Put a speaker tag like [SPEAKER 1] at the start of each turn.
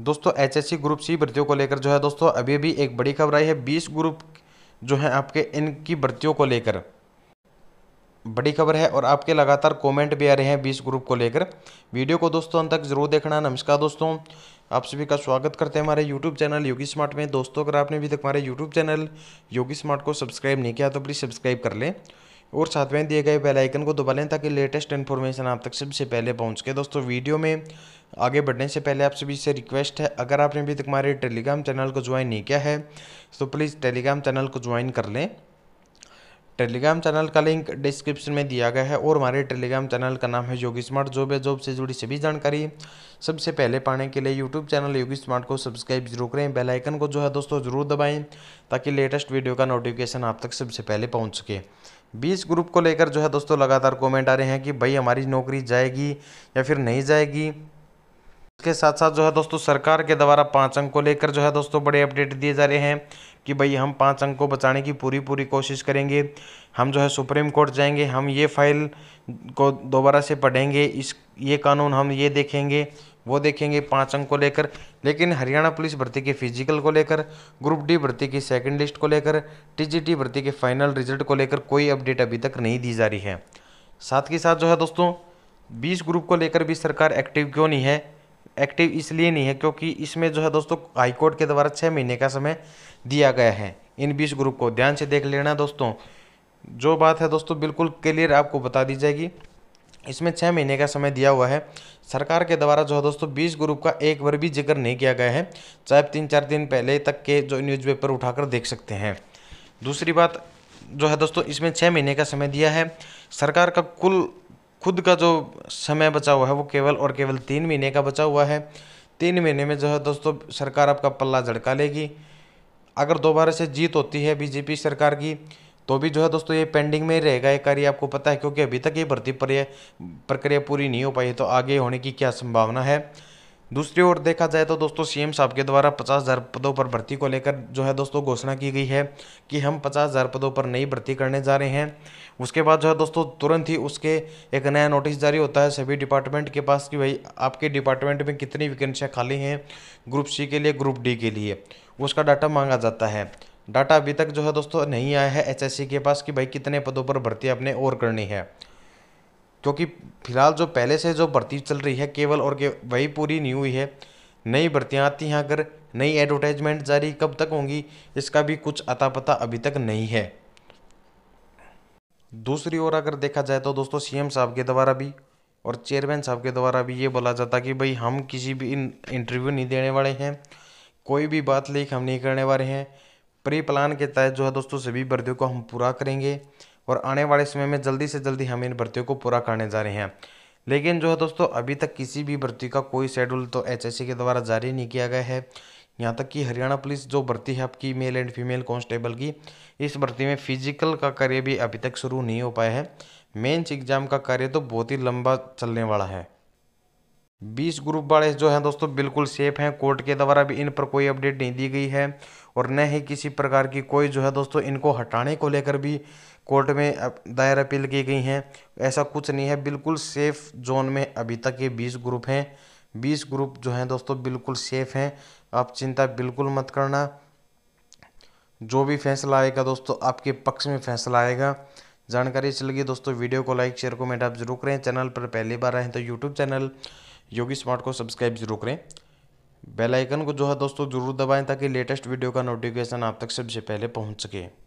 [SPEAKER 1] दोस्तों HSC group C भर्तियों को लेकर जो है दोस्तों अभी अभी एक बड़ी खबर आई है बीस ग्रुप जो है आपके इनकी भर्तियों को लेकर बड़ी खबर है और आपके लगातार कमेंट भी आ रहे हैं बीस ग्रुप को लेकर वीडियो को दोस्तों अंत तक जरूर देखना नमस्कार दोस्तों आप सभी का स्वागत करते हैं हमारे यूट्यूब चैनल योगी स्मार्ट में दोस्तों अगर आपने अभी तक हमारे यूट्यूब चैनल योगी स्मार्ट को सब्सक्राइब नहीं किया तो प्लीज़ सब्सक्राइब कर लें और साथ में दिए गए बेल आइकन को दबा लें ताकि लेटेस्ट इन्फॉर्मेशन आप तक सबसे पहले पहुंच के दोस्तों वीडियो में आगे बढ़ने से पहले आप सभी से रिक्वेस्ट है अगर आपने अभी तक हमारे टेलीग्राम चैनल को ज्वाइन नहीं किया है तो प्लीज़ टेलीग्राम चैनल को ज्वाइन कर लें टेलीग्राम चैनल का लिंक डिस्क्रिप्शन में दिया गया है और हमारे टेलीग्राम चैनल का नाम है योगी स्मार्ट जॉब या जॉब से जुड़ी सभी जानकारी सबसे पहले पाने के लिए यूट्यूब चैनल योगी स्मार्ट को सब्सक्राइब जरूर करें बेल आइकन को जो है दोस्तों ज़रूर दबाएं ताकि लेटेस्ट वीडियो का नोटिफिकेशन आप तक सबसे पहले पहुँच सके बीस ग्रुप को लेकर जो है दोस्तों लगातार कॉमेंट आ रहे हैं कि भाई हमारी नौकरी जाएगी या फिर नहीं जाएगी इसके साथ साथ जो है दोस्तों सरकार के द्वारा पाँच अंक को लेकर जो है दोस्तों बड़े अपडेट दिए जा रहे हैं कि भाई हम पाँच अंक को बचाने की पूरी पूरी कोशिश करेंगे हम जो है सुप्रीम कोर्ट जाएंगे हम ये फाइल को दोबारा से पढ़ेंगे इस ये कानून हम ये देखेंगे वो देखेंगे पाँच अंक को लेकर लेकिन हरियाणा पुलिस भर्ती के फिजिकल को लेकर ग्रुप डी भर्ती की सेकंड लिस्ट को लेकर टीजीटी भर्ती के फाइनल रिजल्ट को लेकर कोई अपडेट अभी तक नहीं दी जा रही है साथ के साथ जो है दोस्तों बीस ग्रुप को लेकर भी सरकार एक्टिव क्यों नहीं है एक्टिव इसलिए नहीं है क्योंकि इसमें जो है दोस्तों हाईकोर्ट के द्वारा छः महीने का समय दिया गया है इन बीस ग्रुप को ध्यान से देख लेना दोस्तों जो बात है दोस्तों बिल्कुल क्लियर आपको बता दी जाएगी इसमें छः महीने का समय दिया हुआ है सरकार के द्वारा जो है दोस्तों बीस ग्रुप का एक बार भी जिक्र नहीं किया गया है चाहे तीन चार दिन पहले तक के जो न्यूज़पेपर उठाकर देख सकते हैं दूसरी बात जो है दोस्तों इसमें छः महीने का समय दिया है सरकार का कुल खुद का जो समय बचा हुआ है वो केवल और केवल तीन महीने का बचा हुआ है तीन महीने में जो है दोस्तों सरकार आपका पल्ला झड़का लेगी अगर दोबारा से जीत होती है बीजेपी सरकार की तो भी जो है दोस्तों ये पेंडिंग में ही रहेगा ये कार्य आपको पता है क्योंकि अभी तक ये भर्ती प्रक्रिया पूरी नहीं हो पाई है तो आगे होने की क्या संभावना है दूसरी ओर देखा जाए तो दोस्तों सीएम साहब के द्वारा पचास हज़ार पदों पर भर्ती को लेकर जो है दोस्तों घोषणा की गई है कि हम पचास हज़ार पदों पर नई भर्ती करने जा रहे हैं उसके बाद जो है दोस्तों तुरंत ही उसके एक नया नोटिस जारी होता है सभी डिपार्टमेंट के पास कि भाई आपके डिपार्टमेंट में कितनी वैकेंसियाँ खाली हैं ग्रुप सी के लिए ग्रुप डी के लिए उसका डाटा मांगा जाता है डाटा अभी तक जो है दोस्तों नहीं आया है एच के पास कि भाई कितने पदों पर भर्ती आपने और करनी है क्योंकि फ़िलहाल जो पहले से जो भर्ती चल रही है केवल और के वही पूरी नहीं हुई है नई भर्तियाँ आती हैं अगर नई एडवर्टाइजमेंट जारी कब तक होंगी इसका भी कुछ अता पता अभी तक नहीं है दूसरी ओर अगर देखा जाए तो दोस्तों सीएम साहब के द्वारा भी और चेयरमैन साहब के द्वारा भी ये बोला जाता कि भाई हम किसी भी इंटरव्यू नहीं देने वाले हैं कोई भी बात लीक हम नहीं करने वाले हैं प्री प्लान के तहत जो है दोस्तों सभी भर्तियों को हम पूरा करेंगे और आने वाले समय में जल्दी से जल्दी हम इन भर्तियों को पूरा करने जा रहे हैं लेकिन जो है दोस्तों अभी तक किसी भी भर्ती का कोई शेड्यूल तो एच के द्वारा जारी नहीं किया गया है यहाँ तक कि हरियाणा पुलिस जो भर्ती है आपकी मेल एंड फीमेल कॉन्स्टेबल की इस भर्ती में फिजिकल का कार्य भी अभी तक शुरू नहीं हो पाया है मेन्स एग्जाम का कार्य तो बहुत ही लंबा चलने वाला है बीस ग्रुप वाले जो हैं दोस्तों बिल्कुल सेफ हैं कोर्ट के द्वारा भी इन पर कोई अपडेट नहीं दी गई है और न ही किसी प्रकार की कोई जो है दोस्तों इनको हटाने को लेकर भी कोर्ट में दायर अपील की गई हैं ऐसा कुछ नहीं है बिल्कुल सेफ जोन में अभी तक ये बीस ग्रुप हैं बीस ग्रुप जो हैं दोस्तों बिल्कुल सेफ़ हैं आप चिंता बिल्कुल मत करना जो भी फैसला आएगा दोस्तों आपके पक्ष में फैसला आएगा जानकारी चल गई दोस्तों वीडियो को लाइक शेयर कमेंट आप जरूर करें चैनल पर पहली बार आए तो यूट्यूब चैनल योगी स्मार्ट को सब्सक्राइब जरूर करें बेल आइकन को जो है दोस्तों जरूर दबाएं ताकि लेटेस्ट वीडियो का नोटिफिकेशन आप तक सबसे पहले पहुंच सके